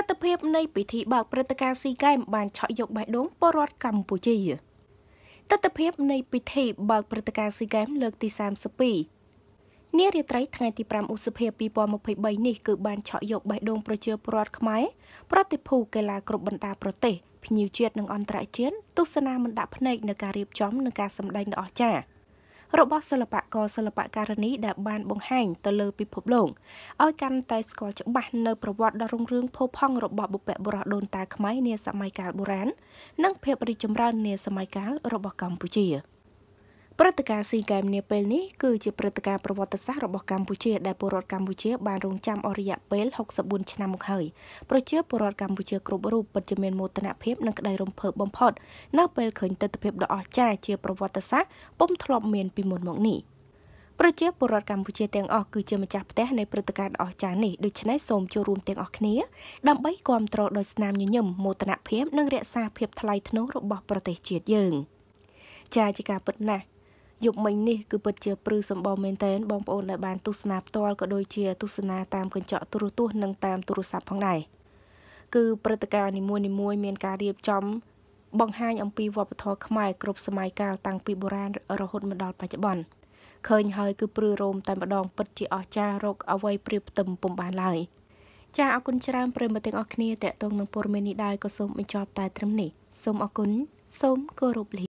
ទិដ្ឋភាពនៃពិធីបើកព្រឹត្តិការណ៍ស៊ីហ្គេមបានឆក់យកបេះដូងពលរដ្ឋកម្ពុជាទិដ្ឋភាពនៃពិធីបើកព្រឹត្តិការណ៍ស៊ីហ្គេមលើកទី32នារាត្រីថ្ងៃទី5ឧសភា2023នេះគឺបានឆក់យកបេះដូងប្រជាពលរដ្ឋខ្មែរប្រតិភូកីឡាគ្រប់បណ្ដាប្រទេសភ្ញៀវជាតិនិងអន្តរជាតិទស្សនាមិនដាក់ភ្នែកនៅការរៀបចំនិងការសម្ដែងដ៏អស្ចារ្យរបស់សិល្បករសិល្បករនីដែលបានបង្ហាញទៅលើពិភពលោកឲ្យកាន់តែស្គាល់ច្បាស់នៅប្រវត្តិដ៏រុងរឿងផូរផង់របស់បុព្វបុរសដូនតាខ្មែរនាសម័យកាលបុរាណនិងភាពរីកចម្រើននាសម័យកាលរបស់កម្ពុជា។ព្រឹត្តិការណ៍ស៊ីហ្គេមនាពេលនេះគឺជាព្រឹត្តិការណ៍ប្រវត្តិសាស្ត្ររបស់កម្ពុជា ដែលពលរដ្ឋកម្ពុជាបានរងចាំអស់រយៈពេល64ឆ្នាំមកហើយប្រជាពលរដ្ឋកម្ពុជាគ្រប់រូបពិតជាមានមោទនភាពនិងក្តីរំភើបបំផុតនៅពេលឃើញទស្សនវិជ្ជាដ៏អស្ចារ្យជាប្រវត្តិសាស្ត្រពុំធ្លាប់មានពីមុនមកនេះប្រជាពលរដ្ឋកម្ពុជាទាំងអស់គឺជាម្ចាស់ផ្ទះនៃព្រឹត្តិការណ៍ដ៏អស្ចារ្យនេះដូច្នេះសូមចូលរួមទាំងអស់គ្នាដើម្បីគាំទ្រដោយស្នាមញញឹមមោទនភាពនិងរក្សាភាពថ្លៃថ្នូររបស់ប្រទេសជាតិយើង ចាជាការពិតណាស់យប់មិញនេះគឺពិតជាព្រឺសម្បងមែនទែនបងប្អូនដែលបានទស្សនាផ្ទាល់ក៏ដូចជាទស្សនាតាមកញ្ចក់ទូរទស្សន៍និងតាមទូរស័ព្ទផងដែរគឺព្រឹត្តិការណ៍នីមួយៗមានការរៀបចំ បង្ហាញអំពីវប្បធម៌ខ្មែរគ្រប់សម័យកាលតាំងពីបុរាណរហូតមកដល់បច្ចុប្បន្នឃើញហើយគឺព្រឺរោមតែម្ដងពិតជាអស្ចារ្យរកអ្វីព្រៀបផ្ទឹមពុំបានឡើយចាអរគុណច្រើនប្រិមត្តទាំងអស់គ្នាតេតងនឹងព័ត៌មាននេះដែរក៏សូមបញ្ចប់តែត្រឹមនេះសូមអរគុណសូមគោរពលា